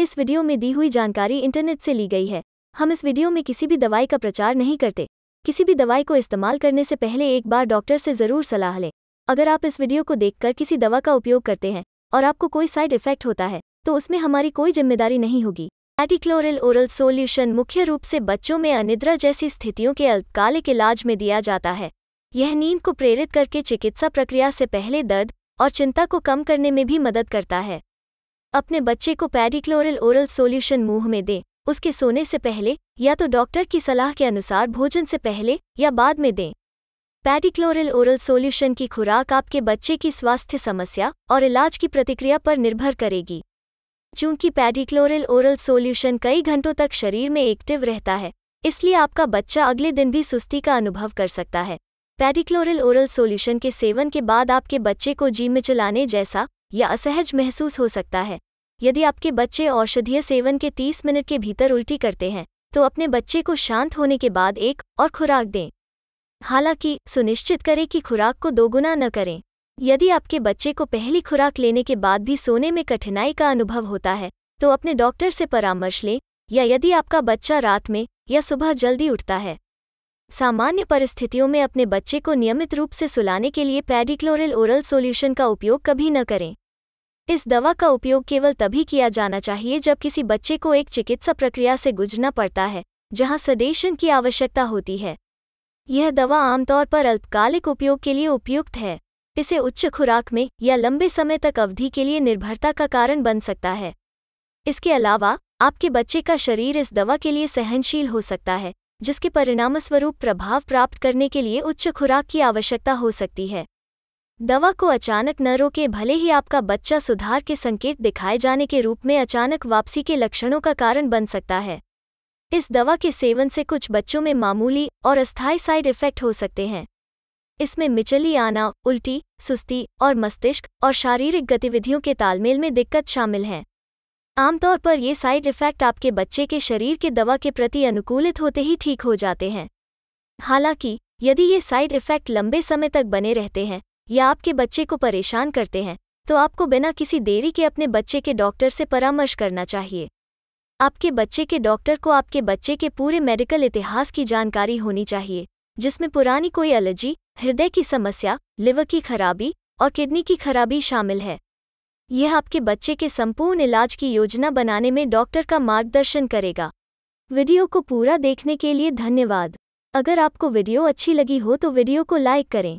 इस वीडियो में दी हुई जानकारी इंटरनेट से ली गई है हम इस वीडियो में किसी भी दवाई का प्रचार नहीं करते किसी भी दवाई को इस्तेमाल करने से पहले एक बार डॉक्टर से ज़रूर सलाह लें अगर आप इस वीडियो को देखकर किसी दवा का उपयोग करते हैं और आपको कोई साइड इफेक्ट होता है तो उसमें हमारी कोई जिम्मेदारी नहीं होगी एटीक्लोरल ओरल सोल्यूशन मुख्य रूप से बच्चों में अनिद्रा जैसी स्थितियों के अल्पकालिक इलाज में दिया जाता है यह नींद को प्रेरित करके चिकित्सा प्रक्रिया से पहले दर्द और चिंता को कम करने में भी मदद करता है अपने बच्चे को पैडिक्लोरल ओरल सोल्यूशन मुंह में दें उसके सोने से पहले या तो डॉक्टर की सलाह के अनुसार भोजन से पहले या बाद में दें पैडिक्लोरल ओरल सोल्यूशन की खुराक आपके बच्चे की स्वास्थ्य समस्या और इलाज की प्रतिक्रिया पर निर्भर करेगी चूंकि पैडिक्लोरल ओरल सोल्यूशन कई घंटों तक शरीर में एक्टिव रहता है इसलिए आपका बच्चा अगले दिन भी सुस्ती का अनुभव कर सकता है पैडिक्लोरल ओरल सोल्यूशन के सेवन के बाद आपके बच्चे को जी में चलाने जैसा या असहज महसूस हो सकता है यदि आपके बच्चे औषधीय सेवन के 30 मिनट के भीतर उल्टी करते हैं तो अपने बच्चे को शांत होने के बाद एक और खुराक दें हालांकि सुनिश्चित करें कि खुराक को दोगुना न करें यदि आपके बच्चे को पहली खुराक लेने के बाद भी सोने में कठिनाई का अनुभव होता है तो अपने डॉक्टर से परामर्श लें या यदि आपका बच्चा रात में या सुबह जल्दी उठता है सामान्य परिस्थितियों में अपने बच्चे को नियमित रूप से सुलाने के लिए पैडिक्लोरल ओरल सॉल्यूशन का उपयोग कभी न करें इस दवा का उपयोग केवल तभी किया जाना चाहिए जब किसी बच्चे को एक चिकित्सा प्रक्रिया से गुजरना पड़ता है जहां सदेशन की आवश्यकता होती है यह दवा आमतौर पर अल्पकालिक उपयोग के लिए उपयुक्त है इसे उच्च खुराक में या लंबे समय तक अवधि के लिए निर्भरता का कारण बन सकता है इसके अलावा आपके बच्चे का शरीर इस दवा के लिए सहनशील हो सकता है जिसके परिणामस्वरूप प्रभाव प्राप्त करने के लिए उच्च खुराक की आवश्यकता हो सकती है दवा को अचानक न रोके भले ही आपका बच्चा सुधार के संकेत दिखाए जाने के रूप में अचानक वापसी के लक्षणों का कारण बन सकता है इस दवा के सेवन से कुछ बच्चों में मामूली और अस्थायी साइड इफेक्ट हो सकते हैं इसमें मिचली आना उल्टी सुस्ती और मस्तिष्क और शारीरिक गतिविधियों के तालमेल में दिक्कत शामिल हैं आमतौर पर ये साइड इफेक्ट आपके बच्चे के शरीर के दवा के प्रति अनुकूलित होते ही ठीक हो जाते हैं हालांकि यदि ये साइड इफेक्ट लंबे समय तक बने रहते हैं या आपके बच्चे को परेशान करते हैं तो आपको बिना किसी देरी के अपने बच्चे के डॉक्टर से परामर्श करना चाहिए आपके बच्चे के डॉक्टर को आपके बच्चे के पूरे मेडिकल इतिहास की जानकारी होनी चाहिए जिसमें पुरानी कोई एलर्जी हृदय की समस्या लिवर की खराबी और किडनी की खराबी शामिल है यह आपके बच्चे के संपूर्ण इलाज की योजना बनाने में डॉक्टर का मार्गदर्शन करेगा वीडियो को पूरा देखने के लिए धन्यवाद अगर आपको वीडियो अच्छी लगी हो तो वीडियो को लाइक करें